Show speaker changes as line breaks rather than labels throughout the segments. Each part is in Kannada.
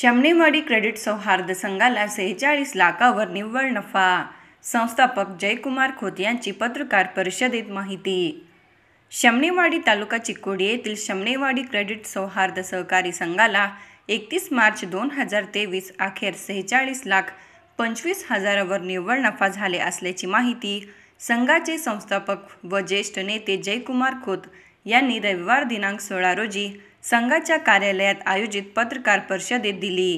शमनेवाडी क्रेडिट सौहार्द संघाला सेहेचाळीस लाखावर निव्वळ नफा संस्थापक जयकुमार खोत यांची पत्रकार परिषदेत माहिती शमनेवाडी तालुका चिकोडी येथील शमनेवाडी क्रेडिट सौहार्द सहकारी संघाला एकतीस मार्च दोन हजार तेवीस अखेर सेहेचाळीस लाख पंचवीस हजारावर निव्वळ नफा झाले असल्याची माहिती संघाचे संस्थापक व ज्येष्ठ नेते जयकुमार खोत यांनी रविवार दिनांक सोळा रोजी संघाच्या कार्यालयात आयोजित पत्रकार परिषदेत दिली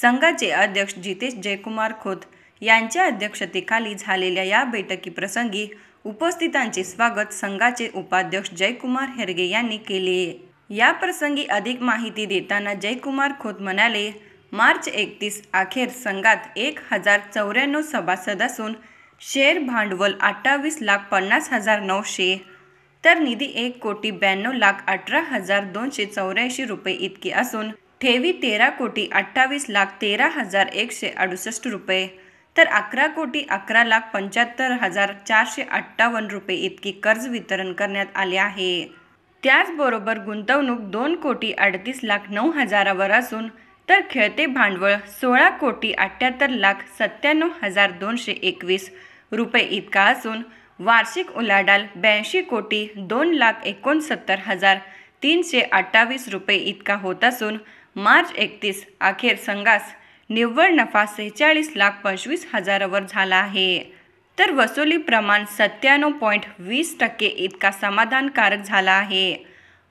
संघाचे अध्यक्ष जितेश जयकुमार खोत यांच्या अध्यक्षतेखाली झालेल्या या बैठकीप्रसंगी उपस्थितांचे स्वागत संघाचे उपाध्यक्ष जयकुमार हेरगे यांनी केले या प्रसंगी अधिक माहिती देताना जयकुमार खोत म्हणाले मार्च एकतीस अखेर संघात एक हजार चौऱ्याण्णव सभासद असून शेअर भांडवल अठ्ठावीस लाख पन्नास हजार नऊशे तर निधी एक कोटी ब्याण्णव लाख अठरा हजार दोनशे चौऱ्याऐंशी रुपये इतकी असून ठेवी तेरा कोटी अठ्ठावीस लाख तेरा हजार एकशे अडुसष्ट रुपये तर अकरा कोटी अकरा लाख पंच्याहत्तर हजार चारशे अठ्ठावन्न रुपये इतकी कर्ज वितरण करण्यात आले आहे त्याचबरोबर गुंतवणूक दोन कोटी अडतीस लाख नऊ हजारावर असून तर खेळते भांडवळ सोळा कोटी अठ्ठ्याहत्तर लाख सत्त्याण्णव हजार दोनशे एकवीस रुपये इतका असून वार्षिक उलाढाल ब्याऐंशी कोटी दोन लाख एकोणसत्तर हजार तीनशे अठ्ठावीस रुपये इतका होत असून मार्च एकतीस अखेर संघास निव्वळ नफा सेहेचाळीस लाख पंचवीस हजारावर झाला आहे तर वसुली प्रमाण सत्त्याण्णव पॉईंट वीस टक्के इतका समाधानकारक झाला आहे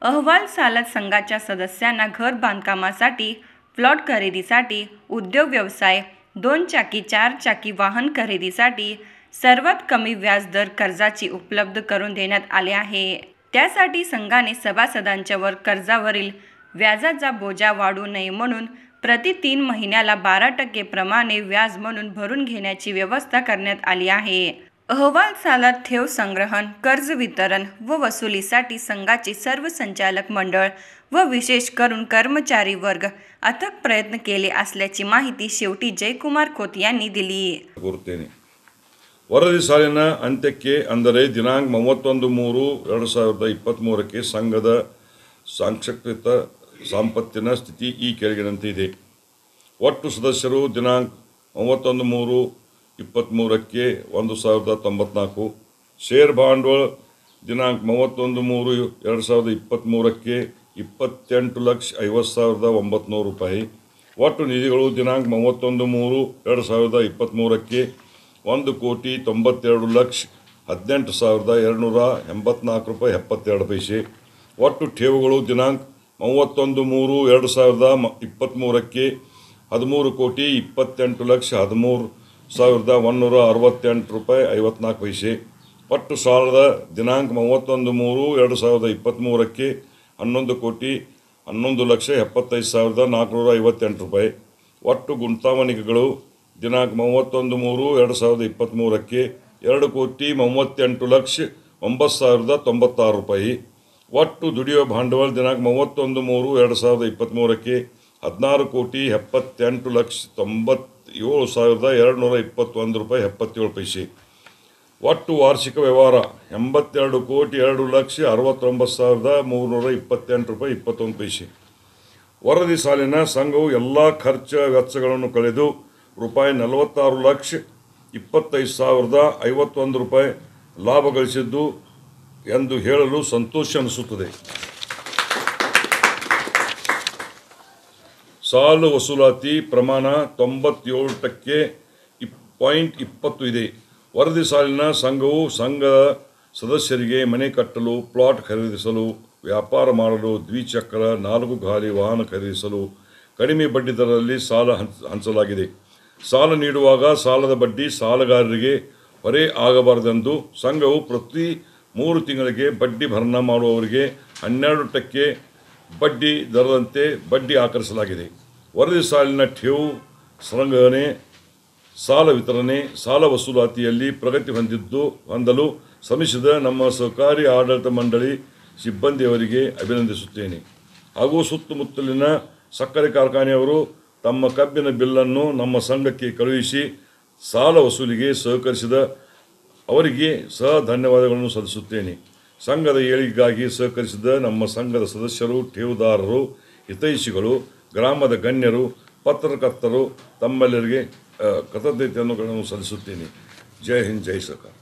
अहवाल सालत संघाच्या सदस्यांना घर बांधकामासाठी प्लॉट खरेदीसाठी उद्योग व्यवसाय दोन चाकी चार चाकी वाहन खरेदीसाठी सर्वात कमी व्याजदर कर्जाची उपलब्ध करून देण्यात आले आहे त्यासाठी संघाने सभासदांच्यावर कर्जावरील व्याजाचा बोजा वाढू नये म्हणून प्रति तीन महिन्याला बारा टक्के प्रमाणे व्याज म्हणून भरून घेण्याची व्यवस्था करण्यात आली आहे अहवाल सालात ठेव संग्रहण कर्ज वितरण व वसुलीसाठी संघाचे सर्व संचालक मंडळ व विशेष करून कर्मचारी वर्ग अथक प्रयत्न केले असल्याची माहिती शेवटी जयकुमार खोत यांनी
दिली ವರದಿ ಸಾಲಿನ ಅಂತ್ಯಕ್ಕೆ ಅಂದರೆ ದಿನಾಂಕ ಮೂವತ್ತೊಂದು ಮೂರು ಎರಡು ಸಾವಿರದ ಇಪ್ಪತ್ತ್ಮೂರಕ್ಕೆ ಸಂಘದ ಸಾಂಕ್ಷಕೃತ ಸಂಪತ್ತಿನ ಸ್ಥಿತಿ ಈ ಕೆಳಗಿನಂತೆ ಇದೆ ಒಟ್ಟು ಸದಸ್ಯರು ದಿನಾಂಕ ಮೂವತ್ತೊಂದು ಮೂರು ಇಪ್ಪತ್ತ್ಮೂರಕ್ಕೆ ಒಂದು ಸಾವಿರದ ತೊಂಬತ್ನಾಲ್ಕು ಷೇರ್ ಬಾಂಡ್ಗಳು ದಿನಾಂಕ ಮೂವತ್ತೊಂದು ಮೂರು ಎರಡು ಸಾವಿರದ ಇಪ್ಪತ್ತ್ಮೂರಕ್ಕೆ ಇಪ್ಪತ್ತೆಂಟು ಲಕ್ಷ ಐವತ್ತು ಸಾವಿರದ ಒಂಬತ್ತು ರೂಪಾಯಿ ಒಟ್ಟು ನಿಧಿಗಳು ದಿನಾಂಕ ಮೂವತ್ತೊಂದು ಮೂರು ಎರಡು ಸಾವಿರದ ಇಪ್ಪತ್ತ್ಮೂರಕ್ಕೆ ಒಂದು ಕೋಟಿ ತೊಂಬತ್ತೆರಡು ಲಕ್ಷ ಹದಿನೆಂಟು ಸಾವಿರದ ಎರಡುನೂರ ಎಂಬತ್ನಾಲ್ಕು ರೂಪಾಯಿ ಎಪ್ಪತ್ತೆರಡು ಪೈಸೆ ಒಟ್ಟು ಠೇವುಗಳು ದಿನಾಂಕ ಮೂವತ್ತೊಂದು ಮೂರು ಎರಡು ಸಾವಿರದ ಮ ಇಪ್ಪತ್ತ್ಮೂರಕ್ಕೆ ಹದಿಮೂರು ಕೋಟಿ ಇಪ್ಪತ್ತೆಂಟು ಲಕ್ಷ ಹದಿಮೂರು ಸಾವಿರದ ಒನ್ನೂರ ಅರವತ್ತೆಂಟು ರೂಪಾಯಿ ಐವತ್ನಾಲ್ಕು ಪೈಸೆ ಒಟ್ಟು ಸಾಲದ ದಿನಾಂಕ ಮೂವತ್ತೊಂದು ಮೂರು ಎರಡು ಸಾವಿರದ ಇಪ್ಪತ್ತ್ಮೂರಕ್ಕೆ ಹನ್ನೊಂದು ಕೋಟಿ ಹನ್ನೊಂದು ಲಕ್ಷ ಎಪ್ಪತ್ತೈದು ಸಾವಿರದ ನಾಲ್ಕುನೂರ ಐವತ್ತೆಂಟು ರೂಪಾಯಿ ಒಟ್ಟು ಗುಂತಾವಣಿಗೆಗಳು ದಿನಾಂಕ ಮೂವತ್ತೊಂದು ಮೂರು ಎರಡು ಸಾವಿರದ ಇಪ್ಪತ್ತ್ಮೂರಕ್ಕೆ ಎರಡು ಕೋಟಿ ಮೂವತ್ತೆಂಟು ಲಕ್ಷ ಒಂಬತ್ತು ಸಾವಿರದ ತೊಂಬತ್ತಾರು ರೂಪಾಯಿ ಒಟ್ಟು ದುಡಿಯೋ ಬಾಂಡವಾಳ ದಿನಾಂಕ ಮೂವತ್ತೊಂದು ಮೂರು ಎರಡು ಸಾವಿರದ ಇಪ್ಪತ್ತ್ಮೂರಕ್ಕೆ ಹದಿನಾರು ಕೋಟಿ ಎಪ್ಪತ್ತೆಂಟು ಲಕ್ಷ ತೊಂಬತ್ತೇಳು ಸಾವಿರದ ಎರಡು ನೂರ ಇಪ್ಪತ್ತೊಂದು ರೂಪಾಯಿ ಎಪ್ಪತ್ತೇಳು ಪೈಸೆ ಒಟ್ಟು ವಾರ್ಷಿಕ ವ್ಯವಹಾರ ಎಂಬತ್ತೆರಡು ಕೋಟಿ ಎರಡು ಲಕ್ಷ ಅರವತ್ತೊಂಬತ್ತು ಸಾವಿರದ ಮೂರುನೂರ ಇಪ್ಪತ್ತೆಂಟು ರೂಪಾಯಿ ಇಪ್ಪತ್ತೊಂದು ಪೈಸೆ ವರದಿ ಸಾಲಿನ ಸಂಘವು ಎಲ್ಲ ಖರ್ಚು ವೆಚ್ಚಗಳನ್ನು ಕಳೆದು ರೂಪಾಯಿ ನಲವತ್ತಾರು ಲಕ್ಷ ಇಪ್ಪತ್ತೈದು ಸಾವಿರದ ಐವತ್ತೊಂದು ರೂಪಾಯಿ ಲಾಭ ಗಳಿಸಿದ್ದು ಎಂದು ಹೇಳಲು ಸಂತೋಷ ಅನಿಸುತ್ತದೆ ಸಾಲ ವಸೂಲಾತಿ ಪ್ರಮಾಣ ತೊಂಬತ್ತೇಳಕ್ಕೆ ಇಪ್ ಪಾಯಿಂಟ್ ಇಪ್ಪತ್ತು ಇದೆ ವರದಿ ಸಾಲಿನ ಸಂಘವು ಸಂಘ ಸದಸ್ಯರಿಗೆ ಮನೆ ಕಟ್ಟಲು ಪ್ಲಾಟ್ ಖರೀದಿಸಲು ವ್ಯಾಪಾರ ಮಾಡಲು ದ್ವಿಚಕ್ರ ನಾಲ್ಕು ಗಾಲಿ ವಾಹನ ಖರೀದಿಸಲು ಕಡಿಮೆ ಬಡ್ಡಿದರದಲ್ಲಿ ಸಾಲ ಹಂಚ ಹಂಚಲಾಗಿದೆ ಸಾಲ ನೀಡುವಾಗ ಸಾಲದ ಬಡ್ಡಿ ಸಾಲಗಾರರಿಗೆ ಹೊರೆ ಆಗಬಾರದೆಂದು ಸಂಘವು ಪ್ರತಿ ಮೂರು ತಿಂಗಳಿಗೆ ಬಡ್ಡಿ ಭರಣ ಮಾಡುವವರಿಗೆ ಹನ್ನೆರಡು ಟಕ್ಕೆ ಬಡ್ಡಿ ದರದಂತೆ ಬಡ್ಡಿ ಆಕರಿಸಲಾಗಿದೆ ವರದಿ ಸಾಲಿನ ಠೇವು ಸಂಗ್ರಹಣೆ ಸಾಲ ವಿತರಣೆ ಸಾಲ ವಸೂಲಾತಿಯಲ್ಲಿ ಪ್ರಗತಿ ಹೊಂದಿದ್ದು ಹೊಂದಲು ಶ್ರಮಿಸಿದ ನಮ್ಮ ಸಹಕಾರಿ ಆಡಳಿತ ಮಂಡಳಿ ಸಿಬ್ಬಂದಿಯವರಿಗೆ ಅಭಿನಂದಿಸುತ್ತೇನೆ ಹಾಗೂ ಸುತ್ತಮುತ್ತಲಿನ ಸಕ್ಕರೆ ಕಾರ್ಖಾನೆಯವರು ತಮ್ಮ ಕಬ್ಬಿನ ಬಿಲ್ಲನ್ನು ನಮ್ಮ ಸಂಘಕ್ಕೆ ಕಳುಹಿಸಿ ಸಾಲ ವಸೂಲಿಗೆ ಸಹಕರಿಸಿದ ಅವರಿಗೆ ಸಹ ಧನ್ಯವಾದಗಳನ್ನು ಸಲ್ಲಿಸುತ್ತೇನೆ ಸಂಘದ ಏಳಿಗೆಗಾಗಿ ಸಹಕರಿಸಿದ ನಮ್ಮ ಸಂಘದ ಸದಸ್ಯರು ಠೇವುದಾರರು ಹಿತೈಷಿಗಳು ಗ್ರಾಮದ ಗಣ್ಯರು ಪತ್ರಕರ್ತರು ತಮ್ಮೆಲ್ಲರಿಗೆ ಕೃತಜ್ಞತೆಯನ್ನು ಸಲ್ಲಿಸುತ್ತೇನೆ ಜೈ ಹಿಂದ್ ಜೈ ಸರ್ಕಾರ